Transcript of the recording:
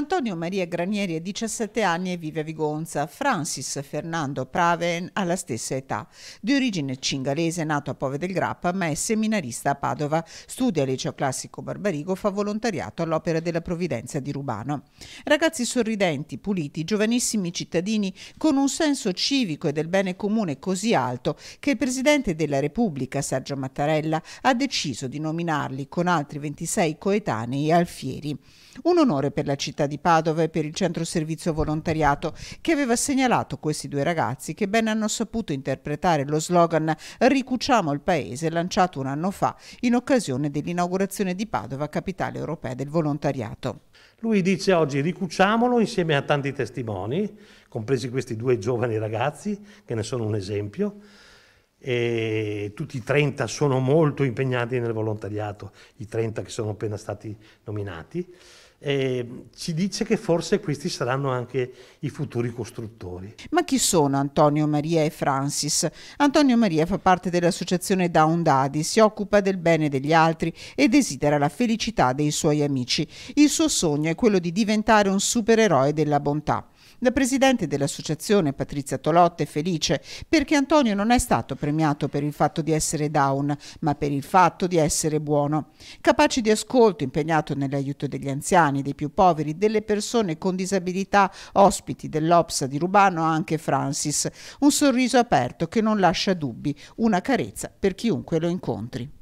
Antonio Maria Granieri ha 17 anni e vive a Vigonza. Francis Fernando Praven ha la stessa età. Di origine cingalese, nato a Pove del Grappa, ma è seminarista a Padova. Studia liceo classico Barbarigo, fa volontariato all'Opera della Provvidenza di Rubano. Ragazzi sorridenti, puliti, giovanissimi cittadini con un senso civico e del bene comune così alto che il Presidente della Repubblica, Sergio Mattarella, ha deciso di nominarli con altri 26 coetanei alfieri. Un onore per la cittadina di Padova e per il centro servizio volontariato che aveva segnalato questi due ragazzi che ben hanno saputo interpretare lo slogan Ricuciamo il paese lanciato un anno fa in occasione dell'inaugurazione di Padova capitale europea del volontariato. Lui dice oggi ricuciamolo insieme a tanti testimoni, compresi questi due giovani ragazzi che ne sono un esempio, e tutti i 30 sono molto impegnati nel volontariato, i 30 che sono appena stati nominati eh, ci dice che forse questi saranno anche i futuri costruttori. Ma chi sono Antonio Maria e Francis? Antonio Maria fa parte dell'associazione Down Daddy, si occupa del bene degli altri e desidera la felicità dei suoi amici. Il suo sogno è quello di diventare un supereroe della bontà. La presidente dell'associazione Patrizia Tolotte è felice perché Antonio non è stato premiato per il fatto di essere down, ma per il fatto di essere buono, capace di ascolto, impegnato nell'aiuto degli anziani anziani, dei più poveri, delle persone con disabilità ospiti dell'OPSA di Rubano anche Francis. Un sorriso aperto che non lascia dubbi, una carezza per chiunque lo incontri.